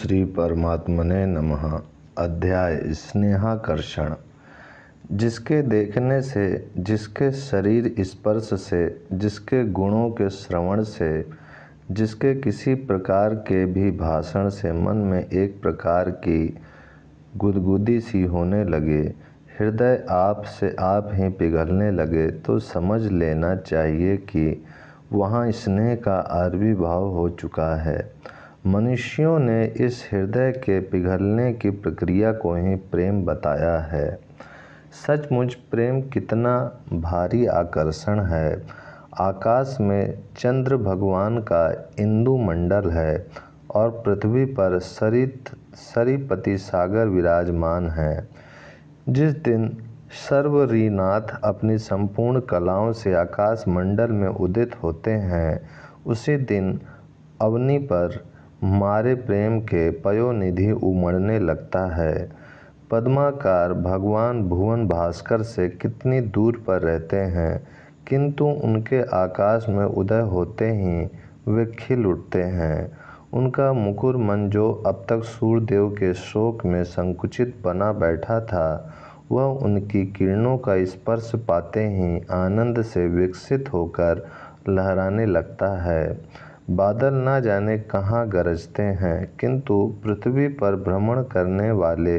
श्री परमात्मने नमः अध्याय स्नेहाकर्षण जिसके देखने से जिसके शरीर स्पर्श से जिसके गुणों के श्रवण से जिसके किसी प्रकार के भी भाषण से मन में एक प्रकार की गुदगुदी सी होने लगे हृदय आप से आप ही पिघलने लगे तो समझ लेना चाहिए कि वहाँ स्नेह का आरवी भाव हो चुका है मनुष्यों ने इस हृदय के पिघलने की प्रक्रिया को ही प्रेम बताया है सचमुच प्रेम कितना भारी आकर्षण है आकाश में चंद्र भगवान का इंदु मंडल है और पृथ्वी पर सरित सरिपति सागर विराजमान है जिस दिन सर्वरीनाथ अपनी संपूर्ण कलाओं से आकाश मंडल में उदित होते हैं उसी दिन अवनि पर मारे प्रेम के पयोनिधि उमड़ने लगता है पद्माकार भगवान भुवन भास्कर से कितनी दूर पर रहते हैं किंतु उनके आकाश में उदय होते ही वे खिल उठते हैं उनका मुकुर मन जो अब तक सूर्यदेव के शोक में संकुचित बना बैठा था वह उनकी किरणों का स्पर्श पाते ही आनंद से विकसित होकर लहराने लगता है बादल न जाने कहाँ गरजते हैं किंतु पृथ्वी पर भ्रमण करने वाले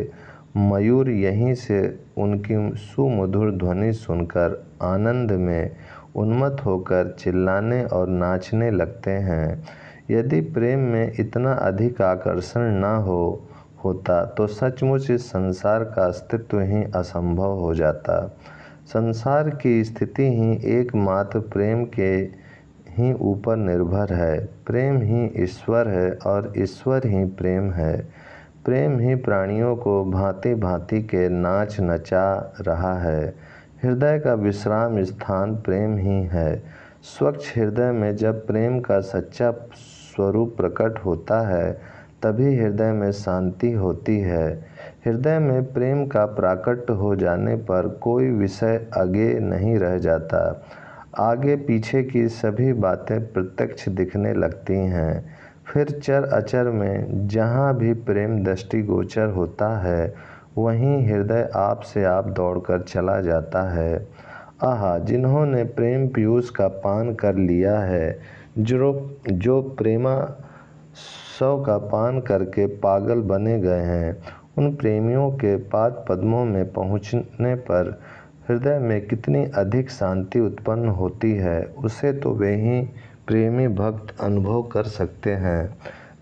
मयूर यहीं से उनकी सुमधुर ध्वनि सुनकर आनंद में उन्मत्त होकर चिल्लाने और नाचने लगते हैं यदि प्रेम में इतना अधिक आकर्षण ना हो होता तो सचमुच इस संसार का अस्तित्व ही असंभव हो जाता संसार की स्थिति ही एकमात्र प्रेम के ही ऊपर निर्भर है प्रेम ही ईश्वर है और ईश्वर ही प्रेम है प्रेम ही प्राणियों को भांति भांति के नाच नचा रहा है हृदय का विश्राम स्थान प्रेम ही है स्वच्छ हृदय में जब प्रेम का सच्चा स्वरूप प्रकट होता है तभी हृदय में शांति होती है हृदय में प्रेम का प्राकट हो जाने पर कोई विषय आगे नहीं रह जाता आगे पीछे की सभी बातें प्रत्यक्ष दिखने लगती हैं फिर चर अचर में जहाँ भी प्रेम दृष्टि गोचर होता है वहीं हृदय आप से आप दौड़कर चला जाता है आहा जिन्होंने प्रेम पीयूष का पान कर लिया है जो जो प्रेमा सौ का पान करके पागल बने गए हैं उन प्रेमियों के पाद पद्मों में पहुँचने पर हृदय में कितनी अधिक शांति उत्पन्न होती है उसे तो वे ही प्रेमी भक्त अनुभव कर सकते हैं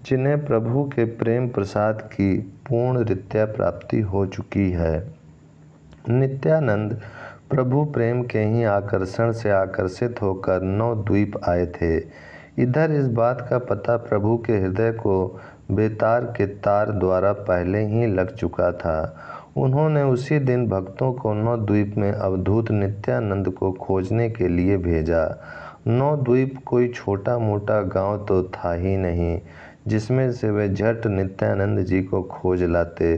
जिन्हें प्रभु के प्रेम प्रसाद की पूर्ण रित्या प्राप्ति हो चुकी है नित्यानंद प्रभु प्रेम के ही आकर्षण से आकर्षित होकर नौ द्वीप आए थे इधर इस बात का पता प्रभु के हृदय को बेतार के तार द्वारा पहले ही लग चुका था उन्होंने उसी दिन भक्तों को नवद्वीप में अवधूत नित्यानंद को खोजने के लिए भेजा द्वीप कोई छोटा मोटा गांव तो था ही नहीं जिसमें से वे झट नित्यानंद जी को खोज लाते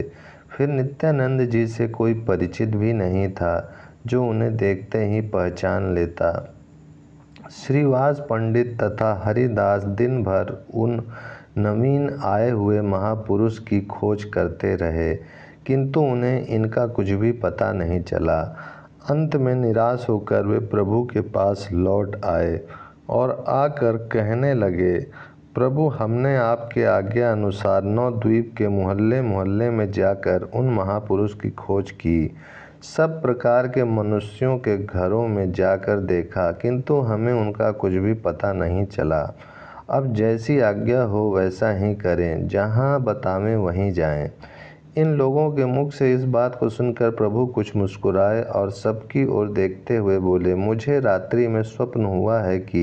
फिर नित्यानंद जी से कोई परिचित भी नहीं था जो उन्हें देखते ही पहचान लेता श्रीवास पंडित तथा हरिदास दिन भर उन नवीन आए हुए महापुरुष की खोज करते रहे किंतु उन्हें इनका कुछ भी पता नहीं चला अंत में निराश होकर वे प्रभु के पास लौट आए और आकर कहने लगे प्रभु हमने आपके आज्ञा अनुसार नौ द्वीप के मोहल्ले मोहल्ले में जाकर उन महापुरुष की खोज की सब प्रकार के मनुष्यों के घरों में जाकर देखा किंतु हमें उनका कुछ भी पता नहीं चला अब जैसी आज्ञा हो वैसा ही करें जहाँ बतावें वहीं जाएं। इन लोगों के मुख से इस बात को सुनकर प्रभु कुछ मुस्कुराए और सबकी ओर देखते हुए बोले मुझे रात्रि में स्वप्न हुआ है कि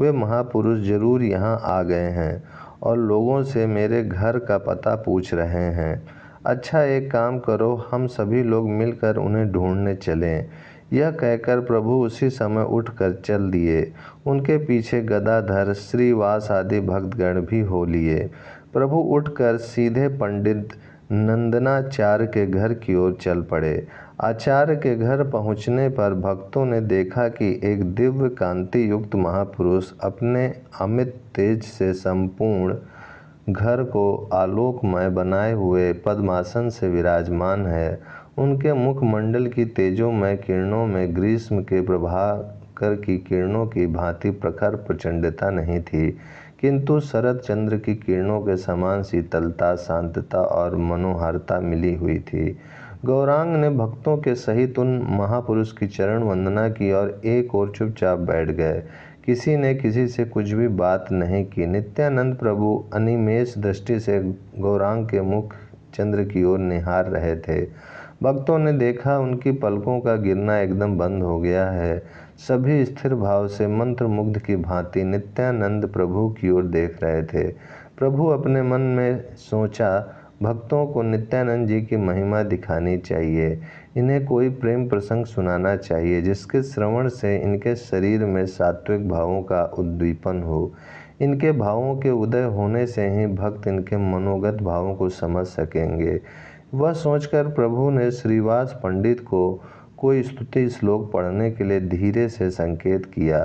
वे महापुरुष जरूर यहाँ आ गए हैं और लोगों से मेरे घर का पता पूछ रहे हैं अच्छा एक काम करो हम सभी लोग मिलकर उन्हें ढूंढने चलें यह कहकर प्रभु उसी समय उठकर चल दिए उनके पीछे गदाधर श्रीवास आदि भक्तगण भी हो लिए प्रभु उठकर सीधे पंडित नंदनाचार्य के घर की ओर चल पड़े आचार्य के घर पहुंचने पर भक्तों ने देखा कि एक दिव्य कांति युक्त महापुरुष अपने अमित तेज से संपूर्ण घर को आलोकमय बनाए हुए पद्मासन से विराजमान है उनके मुखमंडल की तेजोमय किरणों में ग्रीष्म के प्रभाकर की किरणों की भांति प्रखर प्रचंडता नहीं थी किंतु शरद चंद्र की किरणों के समान शीतलता शांतता और मनोहरता मिली हुई थी गौरांग ने भक्तों के सहित उन महापुरुष की चरण वंदना की और एक और चुपचाप बैठ गए किसी ने किसी से कुछ भी बात नहीं की नित्यानंद प्रभु अनिमेष दृष्टि से गौरांग के मुख चंद्र की ओर निहार रहे थे भक्तों ने देखा उनकी पलकों का गिरना एकदम बंद हो गया है सभी स्थिर भाव से मंत्र मुग्ध की भांति नित्यानंद प्रभु की ओर देख रहे थे प्रभु अपने मन में सोचा भक्तों को नित्यानंद जी की महिमा दिखानी चाहिए इन्हें कोई प्रेम प्रसंग सुनाना चाहिए जिसके श्रवण से इनके शरीर में सात्विक भावों का उद्दीपन हो इनके भावों के उदय होने से ही भक्त इनके मनोगत भावों को समझ सकेंगे वह सोचकर प्रभु ने श्रीवास पंडित को कोई स्तुति श्लोक पढ़ने के लिए धीरे से संकेत किया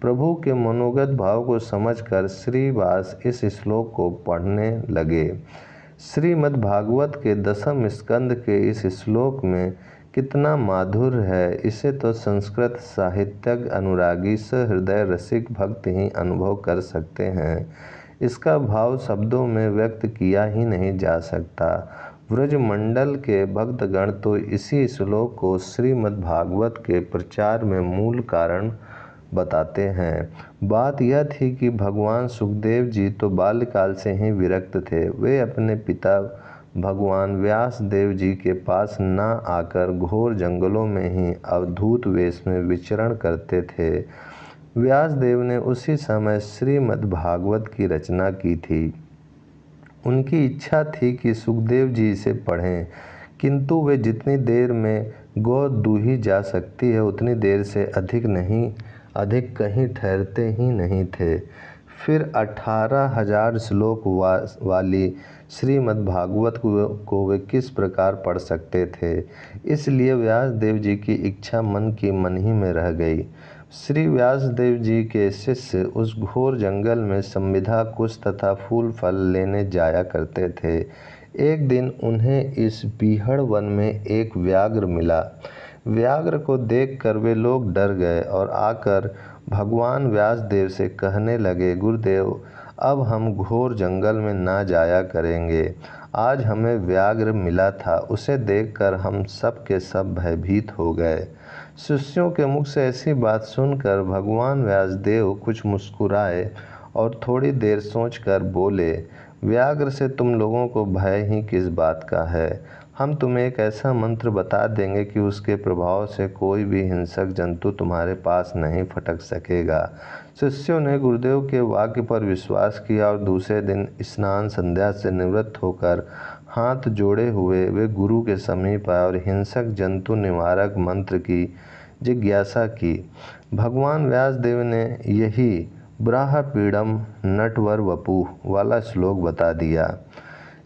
प्रभु के मनोगत भाव को समझकर श्रीवास इस श्लोक को पढ़ने लगे श्रीमद्भागवत के दसम स्कंद के इस श्लोक में कितना माधुर है इसे तो संस्कृत साहित्यक अनुरागी सहृदय रसिक भक्त ही अनुभव कर सकते हैं इसका भाव शब्दों में व्यक्त किया ही नहीं जा सकता ब्रजमंडल के भक्तगण तो इसी श्लोक को श्रीमद्भागवत के प्रचार में मूल कारण बताते हैं बात यह थी कि भगवान सुखदेव जी तो बाल्यकाल से ही विरक्त थे वे अपने पिता भगवान व्यास देव जी के पास न आकर घोर जंगलों में ही अवधूत वेश में विचरण करते थे व्यास देव ने उसी समय श्रीमद्भागवत की रचना की थी उनकी इच्छा थी कि सुखदेव जी इसे पढ़ें किंतु वे जितनी देर में गौ दूही जा सकती है उतनी देर से अधिक नहीं अधिक कहीं ठहरते ही नहीं थे फिर अठारह हजार श्लोक वा, वाली श्रीमद् भागवत को, को वे किस प्रकार पढ़ सकते थे इसलिए व्यास देव जी की इच्छा मन की मन ही में रह गई श्री व्यासदेव जी के शिष्य उस घोर जंगल में संविधा कुश तथा फूल फल लेने जाया करते थे एक दिन उन्हें इस बीहड़ वन में एक व्याघ्र मिला व्याघ्र को देखकर वे लोग डर गए और आकर भगवान व्यासदेव से कहने लगे गुरुदेव अब हम घोर जंगल में ना जाया करेंगे आज हमें व्याघ्र मिला था उसे देखकर हम सब के सब भयभीत हो गए शिष्यों के मुख से ऐसी बात सुनकर भगवान व्यासदेव कुछ मुस्कुराए और थोड़ी देर सोचकर बोले व्याग्र से तुम लोगों को भय ही किस बात का है हम तुम्हें एक ऐसा मंत्र बता देंगे कि उसके प्रभाव से कोई भी हिंसक जंतु तुम्हारे पास नहीं फटक सकेगा शिष्यों ने गुरुदेव के वाक्य पर विश्वास किया और दूसरे दिन स्नान संध्या से निवृत्त होकर हाथ जोड़े हुए वे गुरु के समीप आए और हिंसक जंतु निवारक मंत्र की जिज्ञासा की भगवान व्यासदेव ने यही ब्राह पीड़म नटवर वपू वाला श्लोक बता दिया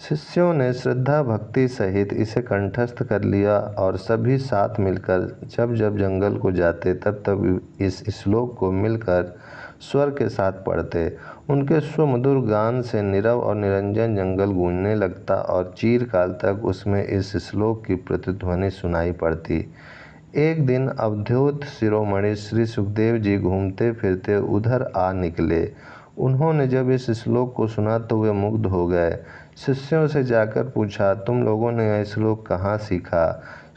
शिष्यों ने श्रद्धा भक्ति सहित इसे कंठस्थ कर लिया और सभी साथ मिलकर जब जब जंगल को जाते तब तब इस श्लोक को मिलकर स्वर के साथ पढ़ते उनके सुमधुर गान से नीरव और निरंजन जंगल गूंजने लगता और चीरकाल तक उसमें इस श्लोक की प्रतिध्वनि सुनाई पड़ती एक दिन अवधूत शिरोमणि श्री सुखदेव जी घूमते फिरते उधर आ निकले उन्होंने जब इस श्लोक को सुना तो वे मुग्ध हो गए शिष्यों से जाकर पूछा तुम लोगों ने यह श्लोक कहाँ सीखा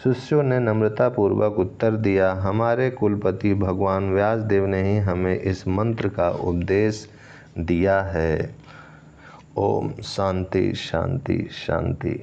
शिष्यों ने नम्रतापूर्वक उत्तर दिया हमारे कुलपति भगवान व्यासदेव ने ही हमें इस मंत्र का उपदेश दिया है ओम शांति शांति शांति